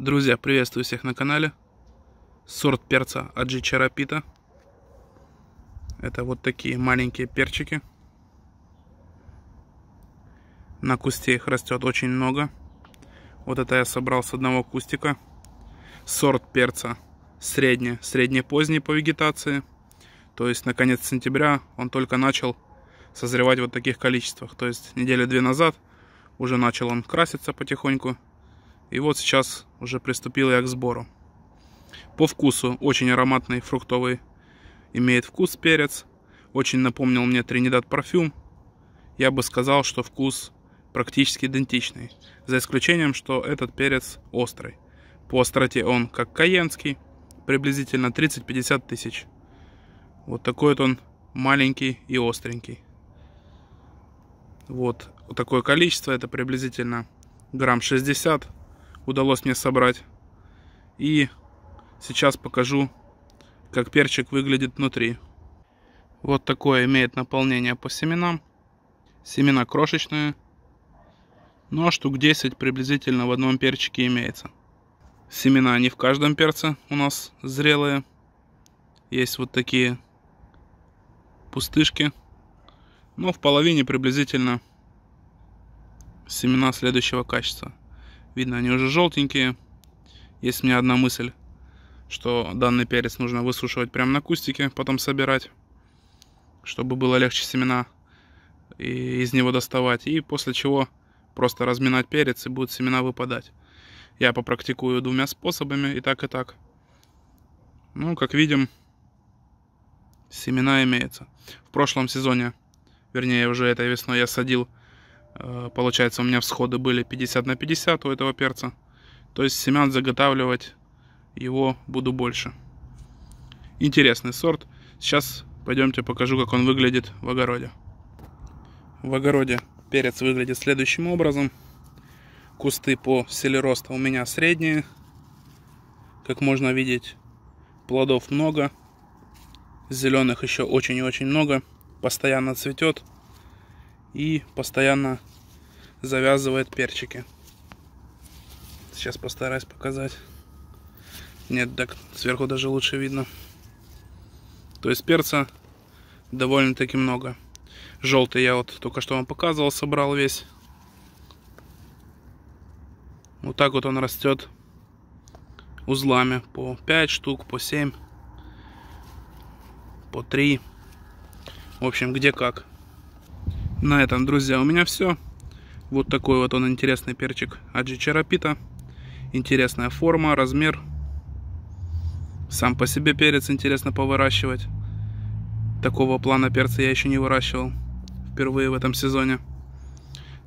Друзья, приветствую всех на канале. Сорт перца Аджи Чарапита. Это вот такие маленькие перчики. На кусте их растет очень много. Вот это я собрал с одного кустика. Сорт перца средний, средне-поздний по вегетации. То есть на конец сентября он только начал созревать вот таких количествах. То есть недели две назад уже начал он краситься потихоньку. И вот сейчас уже приступил я к сбору. По вкусу очень ароматный, фруктовый. Имеет вкус перец. Очень напомнил мне Тринидад парфюм. Я бы сказал, что вкус практически идентичный. За исключением, что этот перец острый. По остроте он как каенский. Приблизительно 30-50 тысяч. Вот такой вот он маленький и остренький. Вот, вот такое количество. Это приблизительно грамм 60 удалось мне собрать. И сейчас покажу, как перчик выглядит внутри. Вот такое имеет наполнение по семенам. Семена крошечные. Ну а штук 10 приблизительно в одном перчике имеется. Семена не в каждом перце у нас зрелые. Есть вот такие пустышки. Но ну, в половине приблизительно семена следующего качества. Видно, они уже желтенькие. Есть у меня одна мысль, что данный перец нужно высушивать прямо на кустике, потом собирать, чтобы было легче семена и э, из него доставать. И после чего просто разминать перец, и будут семена выпадать. Я попрактикую двумя способами, и так, и так. Ну, как видим, семена имеются В прошлом сезоне, вернее, уже этой весной я садил Э, получается, у меня всходы были 50 на 50 у этого перца. То есть семян заготавливать его буду больше. Интересный сорт. Сейчас пойдемте покажу, как он выглядит в огороде. В огороде перец выглядит следующим образом. Кусты по силе роста у меня средние. Как можно видеть, плодов много. Зеленых еще очень и очень много. Постоянно цветет. И постоянно завязывает перчики. Сейчас постараюсь показать. Нет, так сверху даже лучше видно. То есть перца довольно-таки много. Желтый я вот только что вам показывал, собрал весь. Вот так вот он растет узлами по 5 штук, по 7, по 3. В общем, где как. На этом, друзья, у меня все. Вот такой вот он интересный перчик Аджи Чарапита. Интересная форма, размер. Сам по себе перец интересно повыращивать. Такого плана перца я еще не выращивал. Впервые в этом сезоне.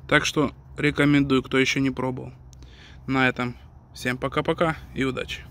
Так что рекомендую, кто еще не пробовал. На этом всем пока-пока и удачи.